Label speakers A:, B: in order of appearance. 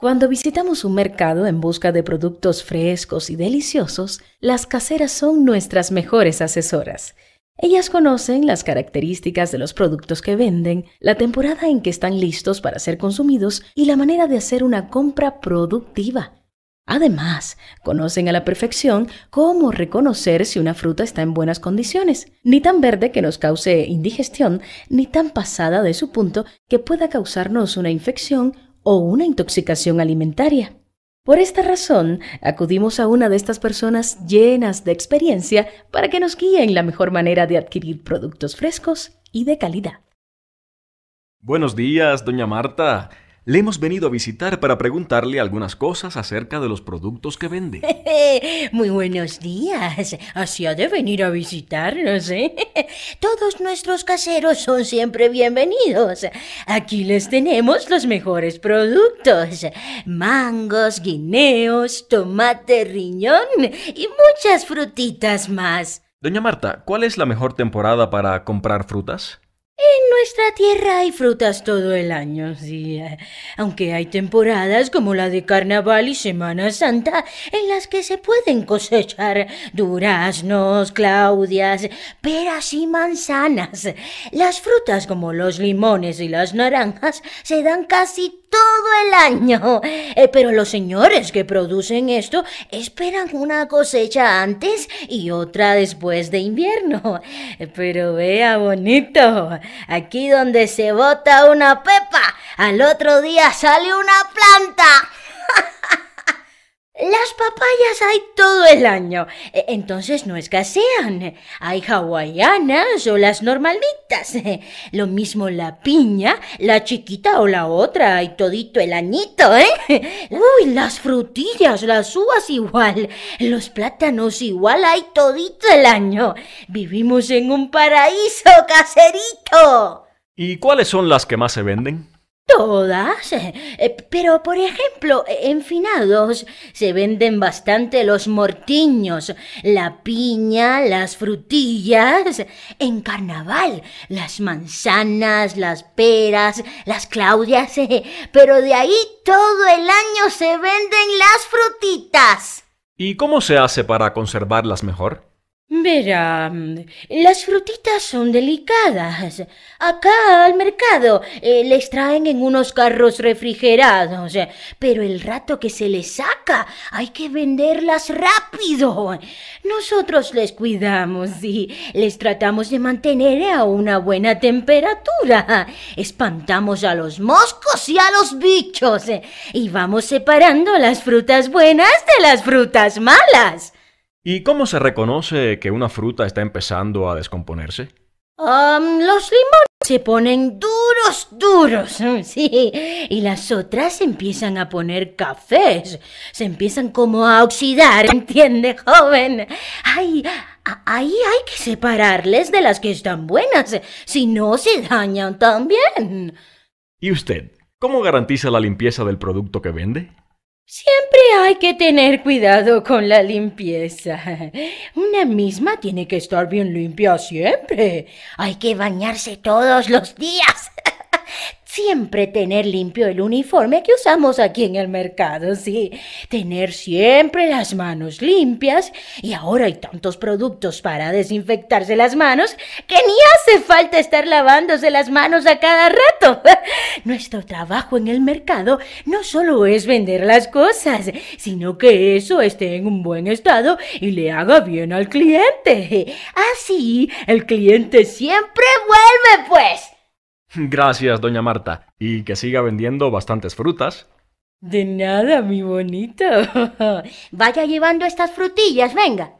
A: Cuando visitamos un mercado en busca de productos frescos y deliciosos, las caseras son nuestras mejores asesoras. Ellas conocen las características de los productos que venden, la temporada en que están listos para ser consumidos y la manera de hacer una compra productiva. Además, conocen a la perfección cómo reconocer si una fruta está en buenas condiciones, ni tan verde que nos cause indigestión, ni tan pasada de su punto que pueda causarnos una infección o una intoxicación alimentaria. Por esta razón, acudimos a una de estas personas llenas de experiencia para que nos guíe en la mejor manera de adquirir productos frescos y de calidad.
B: Buenos días, doña Marta. Le hemos venido a visitar para preguntarle algunas cosas acerca de los productos que vende.
A: Muy buenos
C: días. Así ha de venir a visitarnos, ¿eh? Todos nuestros caseros son siempre bienvenidos. Aquí les tenemos los mejores productos. Mangos, guineos, tomate, riñón y muchas
B: frutitas más. Doña Marta, ¿cuál es la mejor temporada para comprar frutas?
C: En nuestra tierra hay frutas todo el año, sí. Eh, aunque hay temporadas como la de Carnaval y Semana Santa en las que se pueden cosechar duraznos, claudias, peras y manzanas. Las frutas como los limones y las naranjas se dan casi todo el año. Eh, pero los señores que producen esto esperan una cosecha antes y otra después de invierno. Pero vea, bonito, aquí donde se bota una pepa, al otro día sale una planta. Papayas hay todo el año. E, entonces no escasean. Hay hawaianas o las normalitas. Lo mismo la piña, la chiquita o la otra, hay todito el añito, ¿eh? Uy, las frutillas, las uvas igual, los plátanos igual hay todito el año. Vivimos en un paraíso caserito.
B: ¿Y cuáles son las que más se venden?
C: todas. Eh, pero, por ejemplo, en Finados se venden bastante los mortiños, la piña, las frutillas. En Carnaval, las manzanas, las peras, las claudias. Pero de ahí todo el año se venden las frutitas.
B: ¿Y cómo se hace para conservarlas mejor?
C: Verán, las frutitas son delicadas. Acá al mercado eh, les traen en unos carros refrigerados, pero el rato que se les saca hay que venderlas rápido. Nosotros les cuidamos y les tratamos de mantener a una buena temperatura. Espantamos a los moscos y a los bichos y vamos separando las frutas buenas de las frutas malas.
B: ¿Y cómo se reconoce que una fruta está empezando a descomponerse?
C: los limones se ponen duros, duros, sí. Y las otras se empiezan a poner cafés. Se empiezan como a oxidar, ¿entiende, joven? Ay, ahí hay que separarles de las que están buenas. Si no, se dañan también.
B: ¿Y usted? ¿Cómo garantiza la limpieza del producto que vende?
C: Siempre hay que tener cuidado con la limpieza. Una misma tiene que estar bien limpia siempre. Hay que bañarse todos los días siempre tener limpio el uniforme que usamos aquí en el mercado, sí, tener siempre las manos limpias y ahora hay tantos productos para desinfectarse las manos que ni hace falta estar lavándose las manos a cada rato. Nuestro trabajo en el mercado no solo es vender las cosas, sino que eso esté en un buen estado y le haga bien al cliente. Así, ah, el cliente siempre vuelve, pues.
B: Gracias, doña Marta, y que siga vendiendo bastantes frutas. De nada, mi bonito. Vaya llevando estas frutillas, venga.